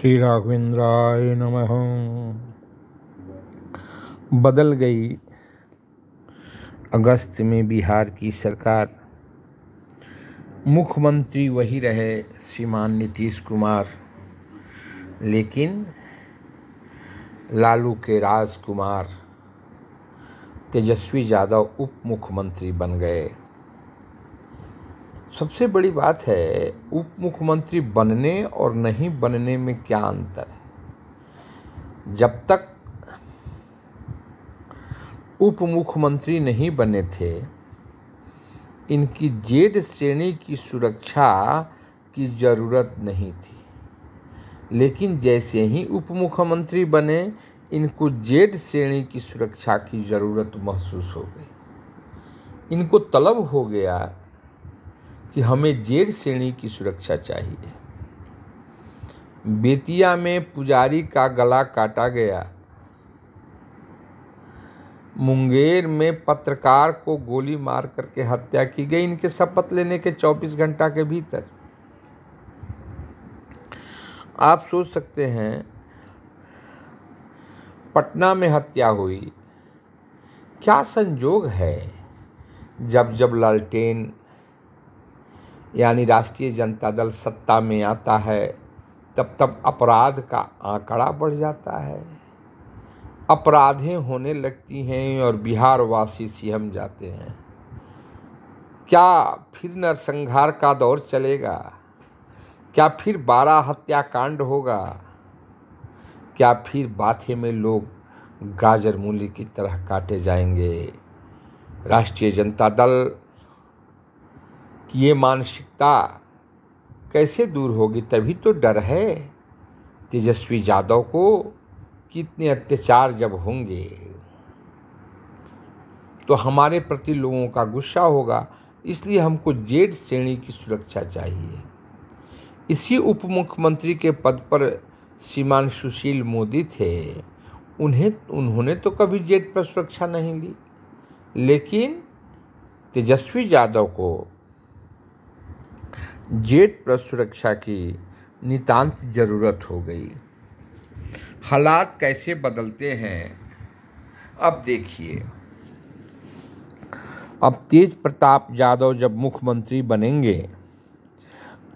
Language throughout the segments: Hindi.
श्री राघविंद्राय नमः बदल गई अगस्त में बिहार की सरकार मुख्यमंत्री वही रहे श्रीमान नीतीश कुमार लेकिन लालू के राज कुमार तेजस्वी यादव उप मुख्यमंत्री बन गए सबसे बड़ी बात है उप मुख्यमंत्री बनने और नहीं बनने में क्या अंतर है जब तक उप मुख्यमंत्री नहीं बने थे इनकी जेड श्रेणी की सुरक्षा की ज़रूरत नहीं थी लेकिन जैसे ही उप मुख्यमंत्री बने इनको जेड श्रेणी की सुरक्षा की ज़रूरत महसूस हो गई इनको तलब हो गया कि हमें जेड श्रेणी की सुरक्षा चाहिए बेतिया में पुजारी का गला काटा गया मुंगेर में पत्रकार को गोली मार करके हत्या की गई इनके शपथ लेने के 24 घंटा के भीतर आप सोच सकते हैं पटना में हत्या हुई क्या संजोग है जब जब लालटेन यानी राष्ट्रीय जनता दल सत्ता में आता है तब तब अपराध का आंकड़ा बढ़ जाता है अपराधें होने लगती हैं और बिहार वासी सिहम जाते हैं क्या फिर नरसंहार का दौर चलेगा क्या फिर बारह हत्याकांड होगा क्या फिर बाथे में लोग गाजर मूली की तरह काटे जाएंगे राष्ट्रीय जनता दल कि ये मानसिकता कैसे दूर होगी तभी तो डर है तेजस्वी यादव को कितने अत्याचार जब होंगे तो हमारे प्रति लोगों का गुस्सा होगा इसलिए हमको जेड श्रेणी की सुरक्षा चाहिए इसी उप मुख्यमंत्री के पद पर श्रीमान सुशील मोदी थे उन्हें उन्होंने तो कभी जेट पर सुरक्षा नहीं ली लेकिन तेजस्वी यादव को जेट प्लस सुरक्षा की नितांत ज़रूरत हो गई हालात कैसे बदलते हैं अब देखिए अब तेज प्रताप यादव जब मुख्यमंत्री बनेंगे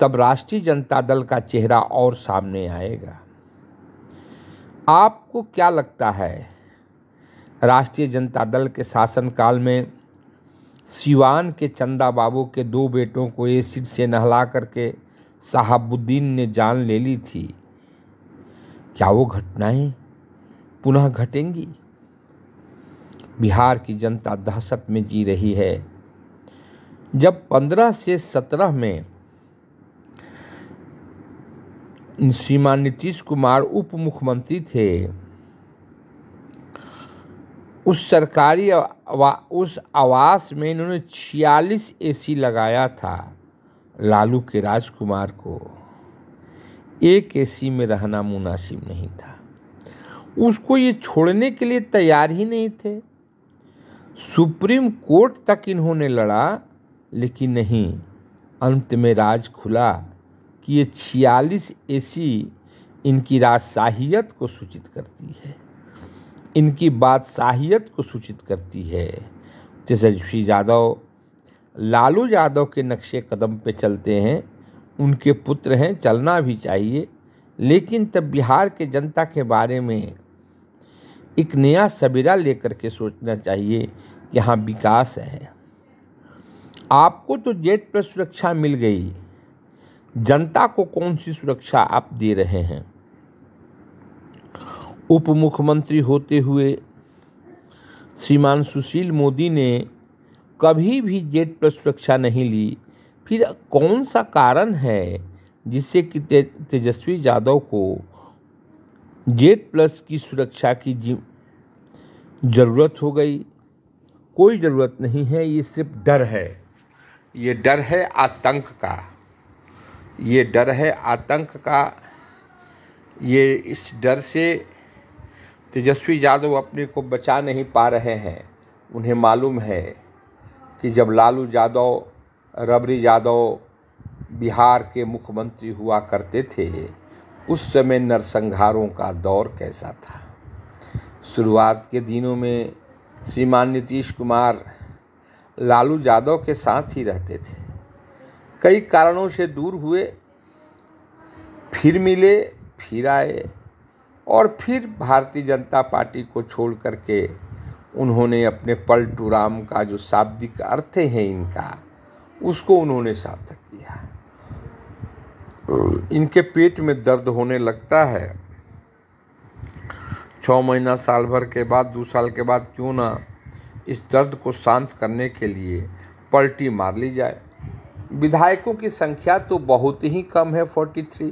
तब राष्ट्रीय जनता दल का चेहरा और सामने आएगा आपको क्या लगता है राष्ट्रीय जनता दल के शासनकाल में सिवान के चंदा बाबू के दो बेटों को एसिड से नहला करके साहबुद्दीन ने जान ले ली थी क्या वो घटनाएं पुनः घटेंगी बिहार की जनता दहशत में जी रही है जब पंद्रह से सत्रह में श्रीमान नीतीश कुमार उप मुख्यमंत्री थे उस सरकारी आवा, उस आवास में इन्होंने छियालीस एसी लगाया था लालू के राजकुमार को एक एसी में रहना मुनासिब नहीं था उसको ये छोड़ने के लिए तैयार ही नहीं थे सुप्रीम कोर्ट तक इन्होंने लड़ा लेकिन नहीं अंत में राज खुला कि ये छियालीस एसी इनकी राजशाहियत को सूचित करती है इनकी बादशाहियत को सूचित करती है तेजस्वी यादव लालू यादव के नक्शे कदम पे चलते हैं उनके पुत्र हैं चलना भी चाहिए लेकिन तब बिहार के जनता के बारे में एक नया सबेरा लेकर के सोचना चाहिए कि हाँ विकास है आपको तो जेट पर सुरक्षा मिल गई जनता को कौन सी सुरक्षा आप दे रहे हैं उप मुख्यमंत्री होते हुए श्रीमान सुशील मोदी ने कभी भी जेट पर सुरक्षा नहीं ली फिर कौन सा कारण है जिससे कि ते, तेजस्वी यादव को जेट प्लस की सुरक्षा की ज़रूरत हो गई कोई ज़रूरत नहीं है ये सिर्फ डर है ये डर है आतंक का ये डर है आतंक का ये इस डर से तेजस्वी यादव अपने को बचा नहीं पा रहे हैं उन्हें मालूम है कि जब लालू यादव रबरी यादव बिहार के मुख्यमंत्री हुआ करते थे उस समय नरसंहारों का दौर कैसा था शुरुआत के दिनों में श्रीमान नीतीश कुमार लालू यादव के साथ ही रहते थे कई कारणों से दूर हुए फिर मिले फिर आए और फिर भारतीय जनता पार्टी को छोड़ करके उन्होंने अपने पलटू राम का जो शाब्दिक अर्थ है इनका उसको उन्होंने सार्थक किया इनके पेट में दर्द होने लगता है छ महीना साल भर के बाद दो साल के बाद क्यों ना इस दर्द को शांत करने के लिए पलटी मार ली जाए विधायकों की संख्या तो बहुत ही कम है 43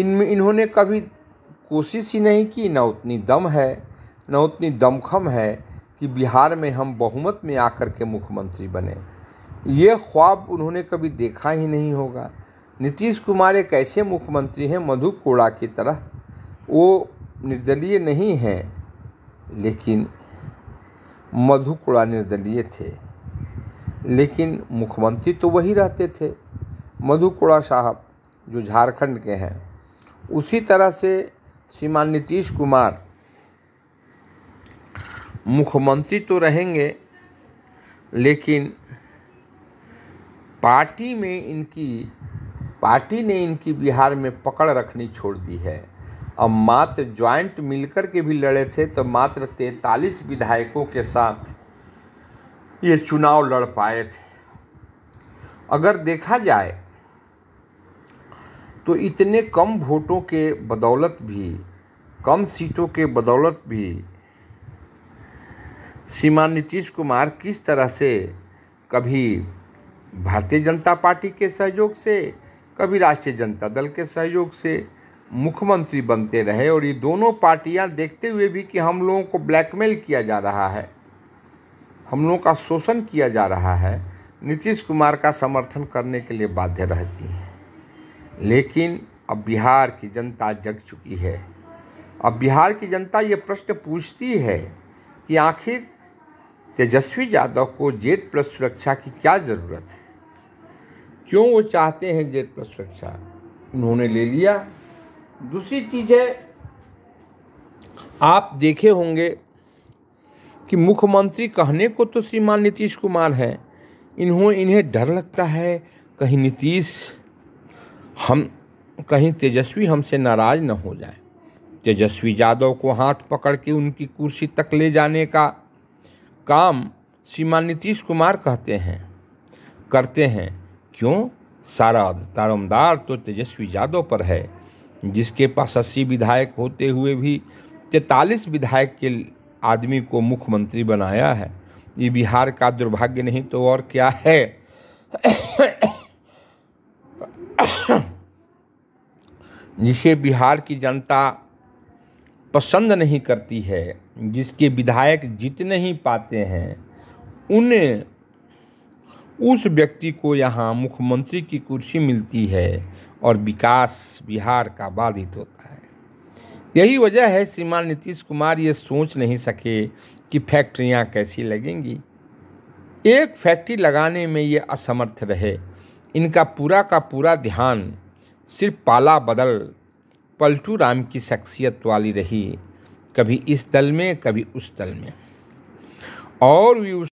इनमें इन्होंने कभी कोशिश ही नहीं की ना उतनी दम है न उतनी दमखम है कि बिहार में हम बहुमत में आकर के मुख्यमंत्री बने ये ख्वाब उन्होंने कभी देखा ही नहीं होगा नीतीश कुमार एक ऐसे मुख्यमंत्री हैं मधु कोड़ा की तरह वो निर्दलीय नहीं हैं लेकिन मधु कोड़ा निर्दलीय थे लेकिन मुख्यमंत्री तो वही रहते थे मधु कोड़ा साहब जो झारखंड के हैं उसी तरह से श्रीमान नीतीश कुमार मुख्यमंत्री तो रहेंगे लेकिन पार्टी में इनकी पार्टी ने इनकी बिहार में पकड़ रखनी छोड़ दी है अब मात्र ज्वाइंट मिलकर के भी लड़े थे तो मात्र तैंतालीस विधायकों के साथ ये चुनाव लड़ पाए थे अगर देखा जाए तो इतने कम वोटों के बदौलत भी कम सीटों के बदौलत भी श्रीमान नीतीश कुमार किस तरह से कभी भारतीय जनता पार्टी के सहयोग से कभी राष्ट्रीय जनता दल के सहयोग से मुख्यमंत्री बनते रहे और ये दोनों पार्टियां देखते हुए भी कि हम लोगों को ब्लैकमेल किया जा रहा है हम लोगों का शोषण किया जा रहा है नीतीश कुमार का समर्थन करने के लिए बाध्य रहती हैं लेकिन अब बिहार की जनता जग चुकी है अब बिहार की जनता ये प्रश्न पूछती है कि आखिर तेजस्वी यादव को जेड प्लस सुरक्षा की क्या ज़रूरत है क्यों वो चाहते हैं जेड प्लस सुरक्षा उन्होंने ले लिया दूसरी चीज़ है आप देखे होंगे कि मुख्यमंत्री कहने को तो श्रीमान नीतीश कुमार हैं इन्हों इन्हें डर लगता है कहीं नीतीश हम कहीं तेजस्वी हमसे नाराज न हो जाए तेजस्वी यादव को हाथ पकड़ के उनकी कुर्सी तक ले जाने का काम सीमा नीतीश कुमार कहते हैं करते हैं क्यों सारा तारमदार तो तेजस्वी यादव पर है जिसके पास अस्सी विधायक होते हुए भी तैतालीस विधायक के आदमी को मुख्यमंत्री बनाया है ये बिहार का दुर्भाग्य नहीं तो और क्या है जिसे बिहार की जनता पसंद नहीं करती है जिसके विधायक जीत नहीं पाते हैं उन्हें उस व्यक्ति को यहाँ मुख्यमंत्री की कुर्सी मिलती है और विकास बिहार का बाधित होता है यही वजह है श्रीमान नीतीश कुमार ये सोच नहीं सके कि फैक्ट्रियाँ कैसी लगेंगी एक फैक्ट्री लगाने में ये असमर्थ रहे इनका पूरा का पूरा ध्यान सिर्फ पाला बदल पलटू राम की शख्सियत वाली रही कभी इस दल में कभी उस दल में और भी उस